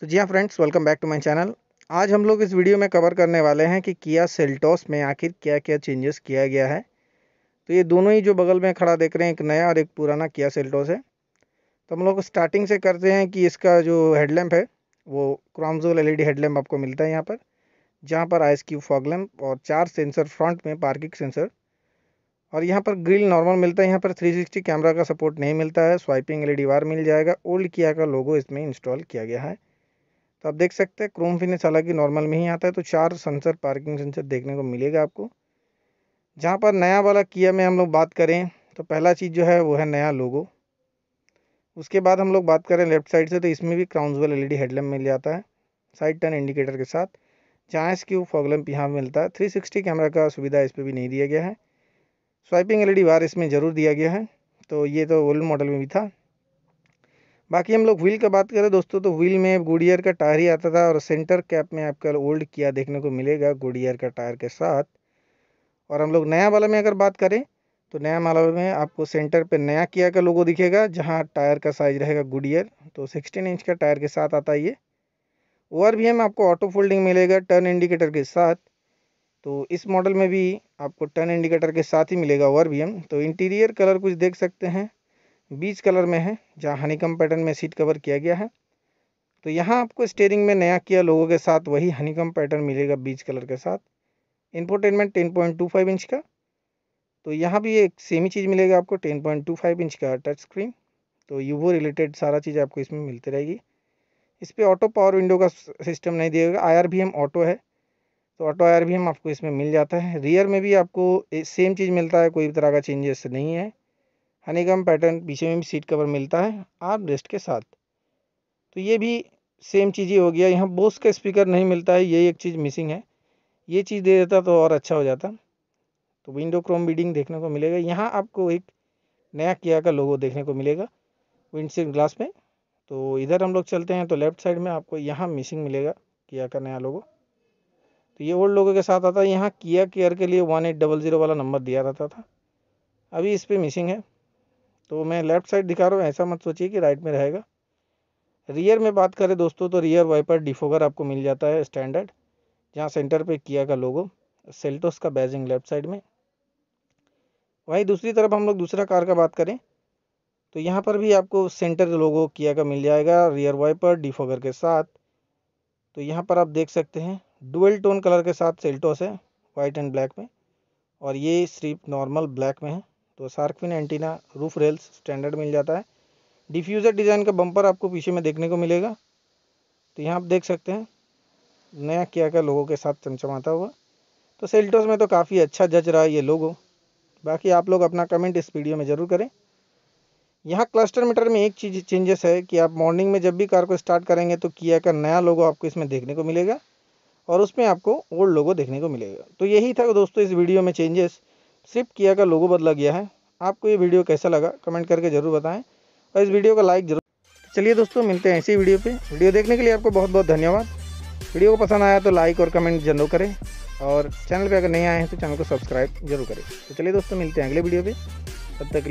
तो जी हाँ friends welcome back to my channel आज हम लोग इस वीडियो में कवर करने वाले हैं कि किया सेल्टोस में आखिर क्या क्या चेंजेस किया गया है तो ये दोनों ही जो बगल में खड़ा देख रहे हैं एक नया और एक पुराना किया सेल्टोस है तो हम लोग स्टार्टिंग से करते हैं कि इसका जो हेडलैम्प है वो क्रॉमजोल एल ई हेडलैम्प आपको मिलता है यहाँ पर जहाँ पर आइस क्यू फॉग लैम्प और चार सेंसर फ्रंट में पार्किंग सेंसर और यहाँ पर ग्रिल नॉर्मल मिलता है यहाँ पर 360 कैमरा का सपोर्ट नहीं मिलता है स्वाइपिंग एलईडी वार मिल जाएगा ओल्ड किया का लोगो इसमें इंस्टॉल किया गया है तो आप देख सकते हैं क्रोम फिनिश हालांकि नॉर्मल में ही आता है तो चार सेंसर पार्किंग सेंसर देखने को मिलेगा आपको जहाँ पर नया वाला किया में हम लोग बात करें तो पहला चीज़ जो है वो है नया लोगो उसके बाद हम लोग बात करें लेफ्ट साइड से तो इसमें भी क्राउंसवेल एल ई मिल जाता है साइड टर्न इंडिकेटर के साथ जहाँ इसकी वो फॉगलैम्प यहाँ मिलता है 360 कैमरा का सुविधा इस पर भी नहीं दिया गया है स्वाइपिंग एलईडी बार इसमें ज़रूर दिया गया है तो ये तो ओल्ड मॉडल में भी था बाकी हम लोग व्हील का बात करें दोस्तों तो व्हील में गुडियर का टायर ही आता था और सेंटर कैप में आपका ओल्ड किया देखने को मिलेगा गुडियर का टायर के साथ और हम लोग नया वाला में अगर बात करें तो नया माला में आपको सेंटर पे नया किया का लोगो दिखेगा जहाँ टायर का साइज रहेगा गुडियर तो सिक्सटीन इंच का टायर के साथ आता है ये ओवर भी एम आपको ऑटो फोल्डिंग मिलेगा टर्न इंडिकेटर के साथ तो इस मॉडल में भी आपको टर्न इंडिकेटर के साथ ही मिलेगा ओवर भी एम तो इंटीरियर कलर कुछ देख सकते हैं बीच कलर में है जहाँ हनीकम पैटर्न में सीट कवर किया गया है तो यहाँ आपको स्टेयरिंग में नया किया लोगों के साथ वही हनीकम पैटर्न मिलेगा बीच कलर के साथ infotainment ten point two five inch का तो यहाँ भी एक सेम ही चीज़ मिलेगा आपको ten point two five inch का टच स्क्रीन तो यूवो रिलेटेड सारा चीज़ आपको इसमें मिलती रहेगी इस पर ऑटो पावर विंडो का सिस्टम नहीं दिएगा आई आर भी हम ऑटो है तो ऑटो आयर भी हम आपको इसमें मिल जाता है रियर में भी आपको सेम चीज़ मिलता है कोई भी तरह का चेंजेस नहीं है हनीकम पैटर्न पीछे में भी सीट कवर मिलता है आर्म रेस्ट के साथ तो ये भी सेम चीज़ ही हो गया यहाँ बोस का स्पीकर नहीं मिलता है ये एक चीज़ मिसिंग है ये चीज़ दे देता तो और अच्छा हो जाता तो विंडो क्रोम बीडिंग देखने को मिलेगा यहाँ आपको एक नया किया का लोगो देखने को मिलेगा विंडशीट ग्लास में तो इधर हम लोग चलते हैं तो लेफ्ट साइड में आपको यहाँ मिसिंग मिलेगा किया का नया लोगो तो ये ओल्ड लोगों के साथ आता है यहाँ किया केयर के लिए वन एट डबल ज़ीरो वाला नंबर दिया रहता था अभी इस पर मिसिंग है तो मैं लेफ्ट साइड दिखा रहा हूँ ऐसा मत सोचिए कि राइट में रहेगा रियर में बात करें दोस्तों तो रियर वाइपर डिफोगर आपको मिल जाता है स्टैंडर्ड जहाँ सेंटर पे किया का लोगो सेल्टोस का बैजिंग लेफ्ट साइड में वहीं दूसरी तरफ हम लोग दूसरा कार का बात करें तो यहाँ पर भी आपको सेंटर लोगो किया का मिल जाएगा रियर वाइपर डिफोगर के साथ तो यहाँ पर आप देख सकते हैं डुअल टोन कलर के साथ सेल्टोस है वाइट एंड ब्लैक में और ये सिर्फ नॉर्मल ब्लैक में है तो shark fin antenna roof rails standard मिल जाता है डिफ्यूज़र डिज़ाइन का बम्पर आपको पीछे में देखने को मिलेगा तो यहाँ आप देख सकते हैं नया किया का लोगों के साथ चमचमाता हुआ तो सेल्टोस में तो काफ़ी अच्छा जज रहा ये लोगो बाकी आप लोग अपना कमेंट इस वीडियो में ज़रूर करें यहाँ क्लस्टर मीटर में एक चीज़ चेंजेस है कि आप मॉर्निंग में जब भी कार को स्टार्ट करेंगे तो किया का नया लोगो आपको इसमें देखने को मिलेगा और उसमें आपको ओल्ड लोगो देखने को मिलेगा तो यही था दोस्तों इस वीडियो में चेंजेस सिर्फ किया का लोगो बदला गया है आपको ये वीडियो कैसा लगा कमेंट करके ज़रूर बताएं और इस वीडियो को लाइक जरूर चलिए दोस्तों मिलते हैं ऐसी वीडियो पे वीडियो देखने के लिए आपको बहुत बहुत धन्यवाद वीडियो को पसंद आया तो लाइक और कमेंट जरूर करें और चैनल पे अगर नहीं आए हैं तो चैनल को सब्सक्राइब जरूर करें तो चलिए दोस्तों मिलते हैं अगले वीडियो पे तब तक